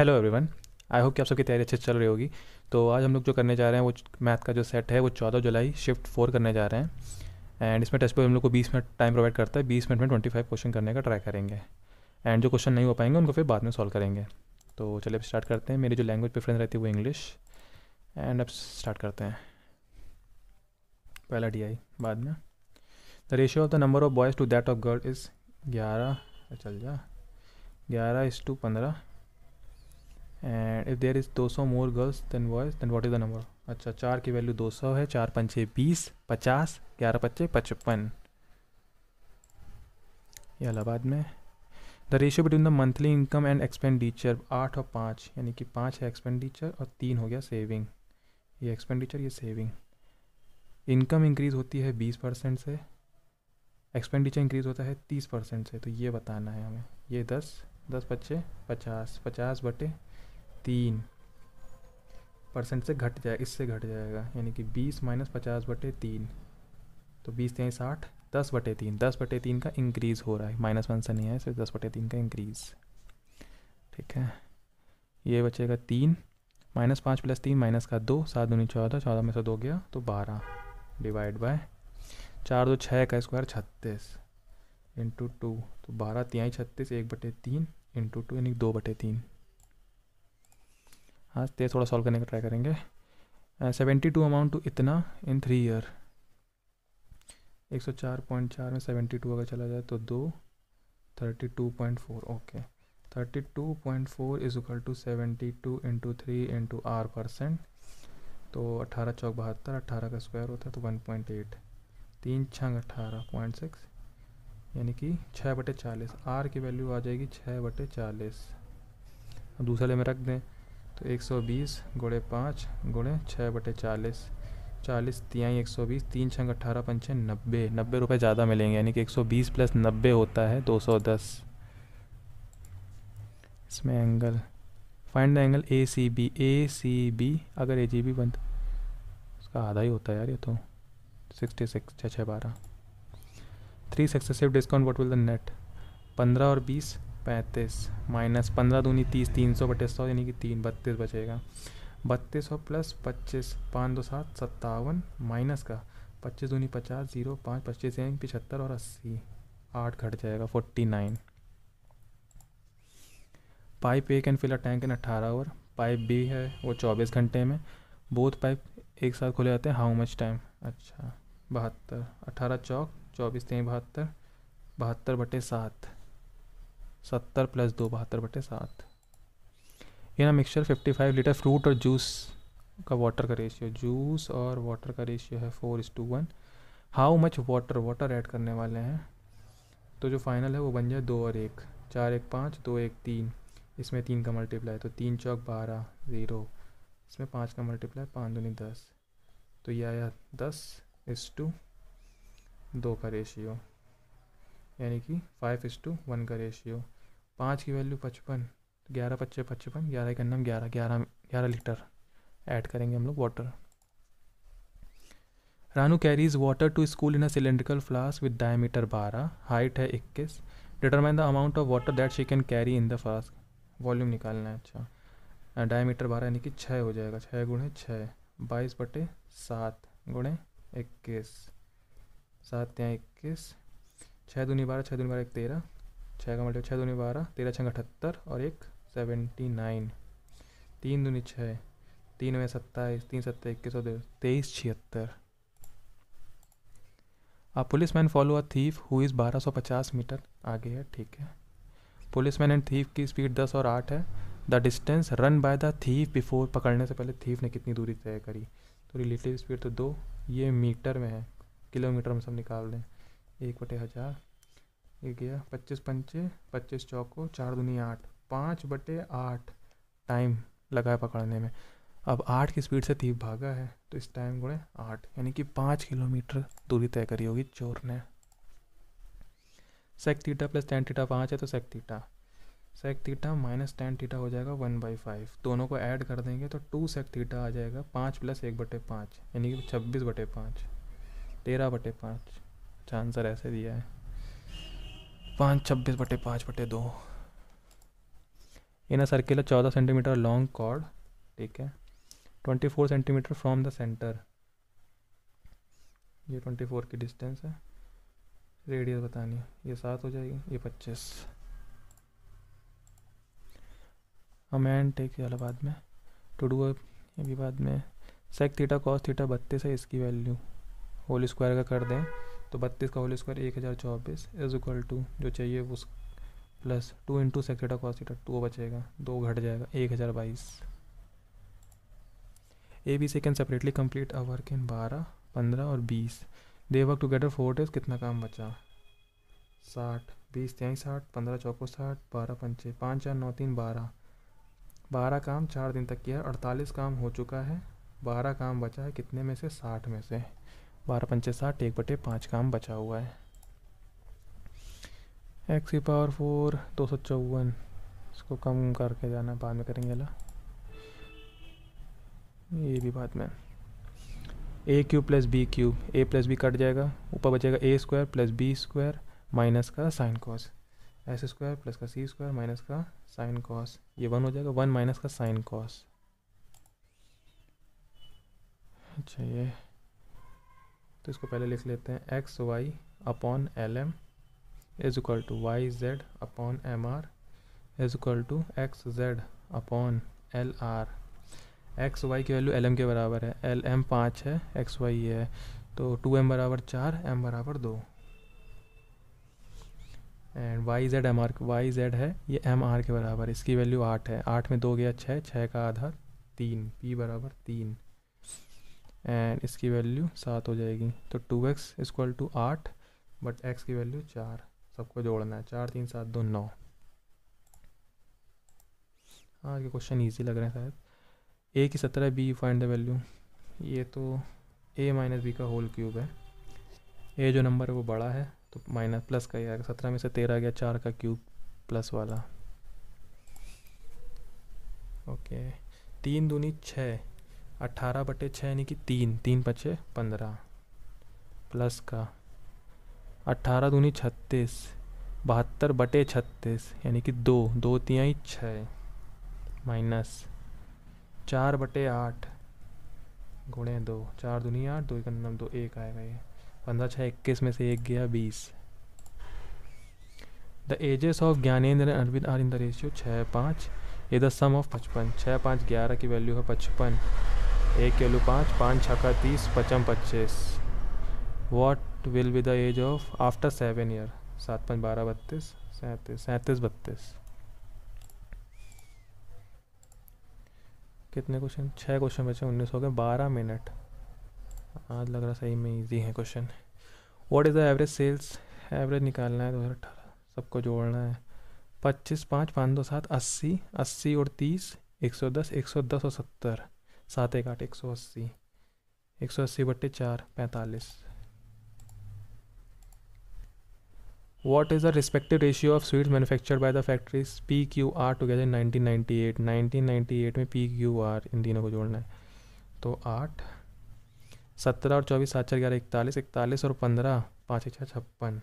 hello everyone I hope कि आप सबकी तैयारी अच्छे चल रही होगी तो आज हम लोग जो करने जा रहे हैं वो मैथ का जो सेट है वो चौदह जुलाई शिफ्ट फोर करने जा रहे हैं एंड इसमें टेस्ट पर हम लोग को बीस मिनट टाइम प्रोवाइड करता है बीस मिनट में ट्वेंटी फाइव क्वेश्चन करने का ट्राई करेंगे एंड जो क्वेश्चन नहीं हो पाएंगे उनको फिर बाद में सॉल्व करेंगे तो चलिए अब स्टार्ट करते हैं मेरी जो लैंग्वेज प्रेफरेंस रहती है वो इंग्लिश एंड अब स्टार्ट करते हैं पहला डी आई बाद में the ratio of the number of boys to that of girl is ग्यारह चल जा ग्यारह इज़ टू पंद्रह and if there is 200 more girls than boys then what is the number अच्छा चार की वैल्यू 200 है चार पंचे बीस पचास ग्यारह पच्चे पचपन ये इलाहाबाद में the ratio between the monthly income and expenditure आठ और पाँच यानी कि पाँच है एक्सपेंडिचर और तीन हो गया सेविंग ये एक्सपेंडिचर ये सेविंग इनकम इंक्रीज़ होती है बीस परसेंट से एक्सपेंडिचर इंक्रीज़ होता है तीस परसेंट से तो ये बताना है हमें ये दस दस पच्चे पचास पचास बटे तीन परसेंट से घट जाए इससे घट जाएगा यानी कि बीस माइनस पचास बटे तीन तो बीस तेईस साठ दस बटे तीन दस बटे तीन का इंक्रीज़ हो रहा है माइनस वन से नहीं है सिर्फ दस बटे तीन का इंक्रीज़ ठीक है ये बचेगा तीन माइनस पाँच प्लस तीन माइनस का दो सात दूनी चौदह चौदह में से दो गया तो बारह डिवाइड बाय चार दो छः का स्क्वायर छत्तीस इंटू टू तो बारह तिहाई छत्तीस एक बटे तीन इंटू टू यानी दो बटे तीन आज हाँ, तेज तो थोड़ा सॉल्व करने का ट्राई करेंगे सेवेंटी टू अमाउंट टू इतना इन थ्री ईयर एक सौ चार पॉइंट चार में सेवेंटी टू अगर चला जाए तो दो thirty two point four okay thirty two point four is equal to seventy two into three into R percent तो अट्ठारह चौक बहत्तर अट्ठारह का स्क्वायर होता है तो वन पॉइंट एट तीन छंग अट्ठारह पॉइंट सिक्स यानी कि छः बटे चालीस आर की वैल्यू आ जाएगी छः बटे चालीस दूसरा दूसरे में रख दें तो 120 गुड़े पाँच गुड़े छः बटे चालीस चालीस तिहाई एक सौ बीस तीन छंग अट्ठारह पंचे नब्बे नब्बे रुपये ज़्यादा मिलेंगे यानी कि एक सौ बीस प्लस नब्बे होता है दो सौ दस इसमें angle find the angle A C B A C B अगर ए जी बी बंद उसका आधा ही होता है यार ये तो सिक्सटी सिक्स छः छः बारह three successive discount what will the net पंद्रह और बीस पैंतीस माइनस पंद्रह दूनी तीस तीन सौ बटे सौ यानी कि तीन बत्तीस बचेगा बत्तीस सौ प्लस पच्चीस पाँच दो सात सत्तावन माइनस का पच्चीस दूनी पचास जीरो पाँच पच्चीस यानी पिछहत्तर और अस्सी आठ घट जाएगा forty nine pipe A can fill a tank in अट्ठारह ओवर पाइप बी है वो चौबीस घंटे में बोथ पाइप एक साथ खुले जाते हैं हाउ मच टाइम अच्छा बहत्तर अट्ठारह चौक चौबीस तेईस बहत्तर बहत्तर बटे सात सत्तर प्लस दो बहत्तर बटे सात ये ना mixture fifty five litre fruit और जूस का वाटर का रेशियो जूस और वाटर का रेशियो है four is to one how much water water add करने वाले हैं तो जो फाइनल है वो बन जाए दो और एक चार एक पाँच दो एक तीन इसमें तीन का मल्टीप्लाई तो तीन चौक बारह ज़ीरो इसमें पाँच का मल्टीप्लाई पाँच दूनी दस तो यह आया दस इस टू दो का रेशियो यानी कि फाइव इस टू वन का रेशियो पाँच की वैल्यू पचपन ग्यारह पच्चे पचपन ग्यारह का नम ग्यारह ग्यारह ग्यारह लीटर ऐड करेंगे हम लोग water Ranu carries water to school in a cylindrical flask with diameter बारह हाइट है इक्कीस determine the amount of water that she can carry in the flask volume निकालना है अच्छा डायमीटर बारह यानी कि छः हो जाएगा छः गुणे छः बाईस बटे सात गुणे इक्कीस सात यहाँ इक्कीस छः दूनी बारह छः दूनी बारह एक तेरह छः का मल्टीपल छः दूनी बारह तेरह छः अठहत्तर और एक सेवेंटी नाइन तीन दूनी छः तीन में सत्ताईस तीन सत्तर इक्कीस सौ तेईस छिहत्तर आप police man follow a thief who is बारह सौ पचास मीटर आगे है ठीक है पुलिस मैन एंड थीफ की स्पीड दस और आठ है the distance run by the thief before पकड़ने से पहले थीफ ने कितनी दूरी तय करी तो रिलेटिव स्पीड तो दो ये मीटर में है किलोमीटर में सब निकाल दें एक बटे हज़ार ये गया पच्चीस पंचे पच्चीस चौको चार दुनी आठ पाँच बटे आठ टाइम लगा है पकड़ने में अब आठ की स्पीड से थीप भागा है तो इस टाइम गुड़े आठ यानी कि पाँच किलोमीटर दूरी तय करी होगी चोर ने sec theta plus tan theta पाँच है तो sec theta sec theta minus tan theta हो जाएगा वन बाई फाइव दोनों को ऐड कर देंगे तो टू सेक थीटा आ जाएगा पाँच प्लस एक बटे पाँच यानी कि छब्बीस बटे पाँच तेरह बटे पाँच इसका आंसर ऐसे दिया है पाँच छब्बीस बटे पाँच बटे दो इन अ सर्किल चौदह सेंटीमीटर लॉन्ग कॉर्ड ठीक है twenty four centimetre from the centre ये ट्वेंटी फोर की डिस्टेंस है रेडियस बतानी ये सात हो जाएगी ये पच्चीस हम एन टेक वाला बाद में टू डू ये भी बाद में सेक थीटा कॉस थीटा बत्तीस है इसकी वैल्यू होल स्क्वायर का कर दें तो बत्तीस का होल स्क्वायर एक हज़ार चौबीस इज इक्वल टू जो चाहिए उस plus two into sec theta cos theta two बचेगा दो घट जाएगा एक हज़ार बाईस A B C can separately complete a work in बारह पंद्रह और बीस they work together four days कितना काम बचा साठ बीस तेईस साठ पंद्रह चौको साठ बारह पंचे पाँच चार नौ तीन बारह बारह काम चार दिन तक किया अड़तालीस काम हो चुका है बारह काम बचा है कितने में से साठ में से बारह पंचे साठ एक बटे पाँच काम बचा हुआ है एक्स की पावर फोर दो सौ चौवन इसको कम करके जाना बाद में करेंगे ला ये भी बाद में A cube plus B cube A plus B cut जाएगा ऊपर बचेगा A square plus B square minus का sine cos S square plus का सी स्क्वायर माइनस का साइन कॉस ये वन हो जाएगा वन माइनस का साइन कॉस अच्छा ये तो इसको पहले लिख लेते हैं X Y upon L M is equal to Y Z upon M R is equal to X Z upon L R X Y की वैल्यू एल एम के बराबर है एल एम पाँच है एक्स वाई है तो टू एम बराबर चार एम बराबर दो and Y Z M R Y Z है ये एम आर के बराबर इसकी वैल्यू आठ है आठ में दो गया छः छः का आधा तीन पी बराबर तीन एंड इसकी वैल्यू सात हो जाएगी तो टू एक्स इक्वल टू आठ बट एक्स की वैल्यू चार सबको जोड़ना है चार तीन सात दो नौ हाँ ये क्वेश्चन ईजी लग रहे हैं शायद ए की सत्रह बी फाइंड द वैल्यू ये तो ए माइनस बी का होल क्यूब है ए जो नंबर है वो बड़ा है तो माइनस प्लस का ही आएगा सत्रह में से तेरह गया चार का क्यूब प्लस वाला ओके तीन दूनी छः अट्ठारह बटे छः यानी कि तीन तीन पचे पंद्रह प्लस का अट्ठारह दूनी छत्तीस बहत्तर बटे छत्तीस यानी कि दो दो तिहाई छः माइनस चार बटे आठ गुणे दो चार दूनी आठ दो नम दो एक आएगा ये पंद्रह छः इक्कीस में से एक गया बीस the ages of Gyanendra and Arvind are in the ratio छः पाँच ये द सम ऑफ पचपन छः पाँच ग्यारह की वैल्यू है पचपन एक केलू पाँच पाँच छक्का तीस पचम पच्चीस what will be the age of after seven year सात पाँच बारह बत्तीस सैंतीस सैंतीस बत्तीस कितने क्वेश्चन छः क्वेश्चन बचे उन्नीस हो गए बारह मिनट आज लग रहा सही में इजी है question what is the average sales average निकालना है दो हज़ार अठारह सबको जोड़ना है पच्चीस पाँच पाँच दो सात अस्सी अस्सी और तीस एक सौ दस एक सौ दस और सत्तर सात एक आठ एक सौ अस्सी एक सौ अस्सी बट्टे चार पैंतालीस what is the respective ratio of sweets manufacture by the factories P Q R together nineteen ninety eight nineteen ninety eight में पी क्यू आर इन तीनों को जोड़ना है तो आठ सत्रह और चौबीस सात चार ग्यारह इकतालीस इकतालीस और पंद्रह पाँच एक छः छप्पन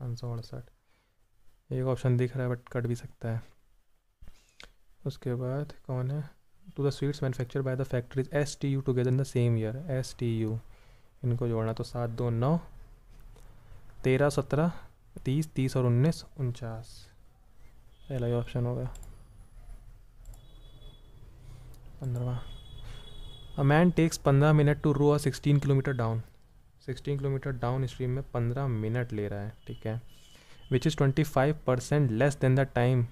पाँच सौ अड़सठ एक ऑप्शन दिख रहा है बट कट भी सकता है उसके बाद कौन है to the sweets manufacture by the factories S T U together in the same year S T U इनको जोड़ना तो सात दो नौ तेरह सत्रह तीस तीस और उन्नीस उनचास पहला ही ऑप्शन होगा पंद्रवा अ मैन टेक्स पंद्रह minute to row a sixteen kilometre down sixteen kilometre down stream में पंद्रह मिनट ले रहा है ठीक है which is twenty five percent less than the time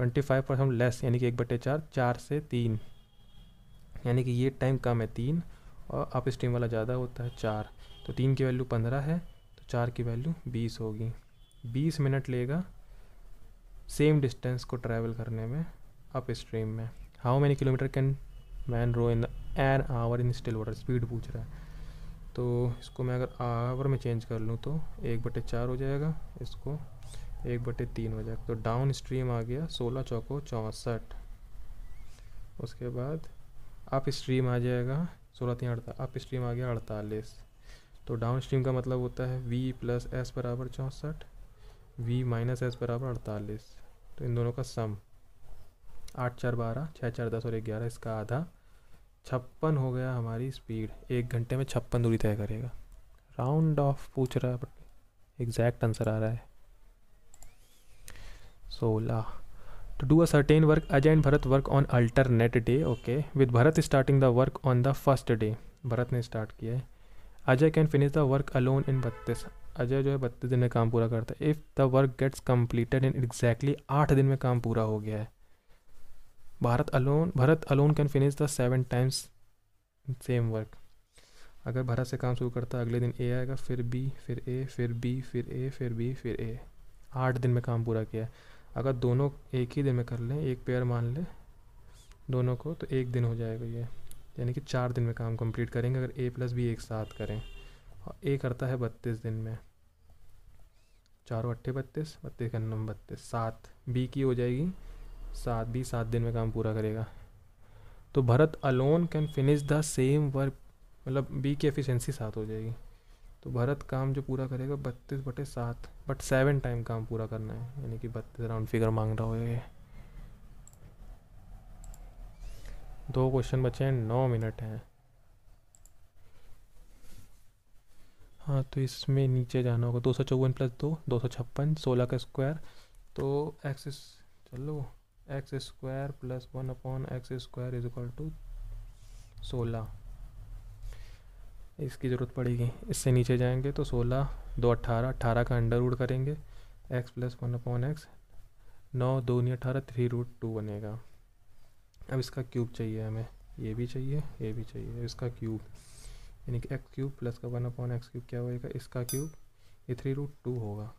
twenty five percent less यानी कि एक बटे चार चार से तीन यानी कि ये टाइम कम है तीन और अप स्ट्रीम वाला ज़्यादा होता है चार तो तीन की वैल्यू पंद्रह है तो चार की वैल्यू बीस होगी बीस मिनट लेगा सेम डिस्टेंस को ट्रैवल करने में अप स्ट्रीम में how many kilometre can man row in an hour in still water speed पूछ रहा है तो इसको मैं अगर आवर में चेंज कर लूँ तो एक बटे चार हो जाएगा इसको एक बटे तीन हो जाएगा तो डाउन स्ट्रीम आ गया सोलह चौको चौंसठ उसके बाद अप स्ट्रीम आ जाएगा सोलह तीन अड़ता अप स्ट्रीम आ गया अड़तालीस तो डाउन स्ट्रीम का मतलब होता है वी प्लस एस बराबर चौंसठ वी माइनस एस बराबर अड़तालीस तो इन दोनों का सम आठ चार बारह छः चार दस और एक ग्यारह इसका आधा छप्पन हो गया हमारी स्पीड एक घंटे में छप्पन दूरी तय करेगा राउंड ऑफ पूछ रहा है बट एग्जैक्ट आंसर आ रहा है सोलह to do a certain work Ajay and Bharat work on alternate day okay with Bharat starting the work on the first day Bharat ने स्टार्ट किया है Ajay can finish the work alone in बत्तीस अजय जो है बत्तीस दिन में काम पूरा करता है if the work gets completed in exactly आठ दिन में काम पूरा हो गया है Bharat alone Bharat alone can finish the seven times same work अगर भारत से काम शुरू करता है अगले दिन ए आएगा फिर बी फिर ए फिर बी फिर ए फिर बी फिर ए आठ दिन में काम पूरा किया है अगर दोनों एक ही दिन में कर लें एक पेयर मान लें दोनों को तो एक दिन हो जाएगा ये यानी कि चार दिन में काम कंप्लीट करेंगे अगर ए प्लस बी एक साथ करें और ए करता है बत्तीस दिन में चारों अट्ठे बत्तीस बत्तीस का नम बत्तीस सात बी की हो जाएगी सात बी सात दिन में काम पूरा करेगा तो Bharat alone can finish the same work मतलब बी की एफिशिएंसी सात हो जाएगी तो भरत काम जो पूरा करेगा बत्तीस बटे सात बट सेवन टाइम काम पूरा करना है यानी कि बत्तीस राउंड फिगर मांग रहा हो ये दो क्वेश्चन बचे हैं नौ मिनट हैं हाँ तो इसमें नीचे जाना होगा दो सौ चौवन प्लस दो दो सौ छप्पन सोलह का स्क्वायर तो एक्स चलो X square plus one upon X square is equal to सोलह इसकी ज़रूरत पड़ेगी इससे नीचे जाएंगे तो सोलह दो अट्ठारह अट्ठारह का अंडर रूट करेंगे X plus one upon X नौ दो नहीं अट्ठारह थ्री रूट टू बनेगा अब इसका क्यूब चाहिए हमें ये भी चाहिए ये भी चाहिए इसका क्यूब यानी कि एक्स क्यूब प्लस का वन अपॉन एक्स क्यूब क्या होएगा इसका क्यूब ये थ्री रूट टू होगा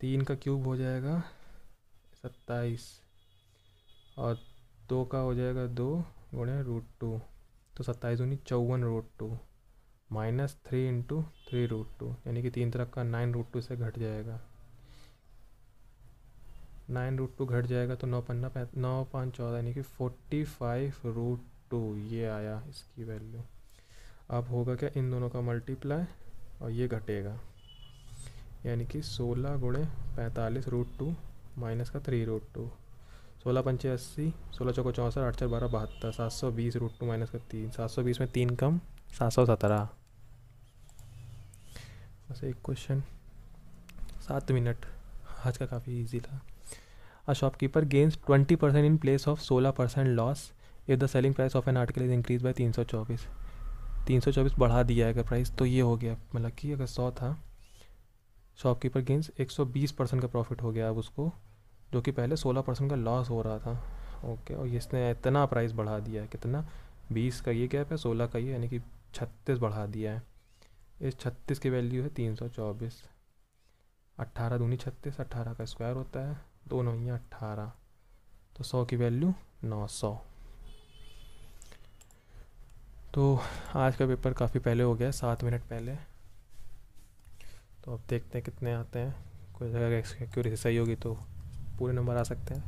तीन का क्यूब हो जाएगा सत्ताईस और दो का हो जाएगा दो गुणे रूट टू तो सत्ताईस दूनी चौवन root two minus three into three root two यानी कि तीन तरफ का नाइन रूट टू से घट जाएगा नाइन रूट टू घट जाएगा तो नौ पन्ना नौ पाँच चौदह यानी कि फोर्टी फाइव रूट टू ये आया इसकी वैल्यू अब होगा क्या इन दोनों का मल्टीप्लाई और ये घटेगा यानी कि सोलह गुणे पैंतालीस रूट टू माइनस का थ्री रूट टू सोलह पंचे अस्सी सोलह चौको चौंसठ आठ चार बारह बहत्तर सात सौ बीस रूट टू माइनस का तीन सात सौ बीस में तीन कम सात सौ सत्रह बस एक क्वेश्चन सात मिनट आज का काफ़ी इजी था a shopkeeper gains twenty percent in place of सोलह percent loss if the selling price of an article is increase by तीन सौ चौबीस तीन सौ चौबीस बढ़ा दिया है अगर प्राइस तो ये हो गया मतलब कि अगर सौ था शॉपकीपर गेंस एक सौ बीस परसेंट का प्रॉफिट हो गया अब उसको जो कि पहले सोलह परसेंट का लॉस हो रहा था ओके और इसने इतना प्राइस बढ़ा दिया है कितना बीस का ये गैप है सोलह का ये यानी कि छत्तीस बढ़ा दिया है इस छत्तीस की वैल्यू है तीन सौ चौबीस अट्ठारह दूनी छत्तीस अट्ठारह का स्क्वायर होता है दो ही अट्ठारह तो सौ की वैल्यू नौ सौ तो आज का पेपर काफ़ी पहले हो गया सात मिनट पहले तो अब देखते हैं कितने आते हैं कोई जगह एक्यूरेसी सही होगी तो पूरे नंबर आ सकते हैं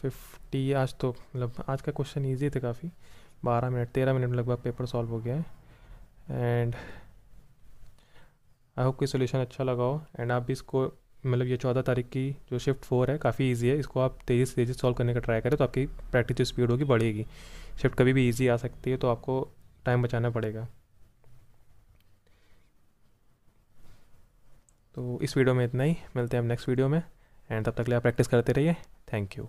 फिफ्टी आज तो मतलब आज का क्वेश्चन इजी था काफ़ी बारह मिनट तेरह मिनट में लगभग पेपर सॉल्व हो गया है एंड आई होप कि सोल्यूशन अच्छा लगा हो एंड आप भी इसको मतलब ये चौदह तारीख की जो शिफ्ट फोर है काफ़ी इजी है इसको आप तेज़ी से तेज़ी सॉल्व करने का ट्राई करें तो आपकी प्रैक्टिस जो स्पीड होगी बढ़ेगी शिफ्ट कभी भी ईजी आ सकती है तो आपको टाइम बचाना पड़ेगा तो इस वीडियो में इतना ही मिलते हैं हम नेक्स्ट वीडियो में एंड तब तक लिए आप प्रैक्टिस करते रहिए थैंक यू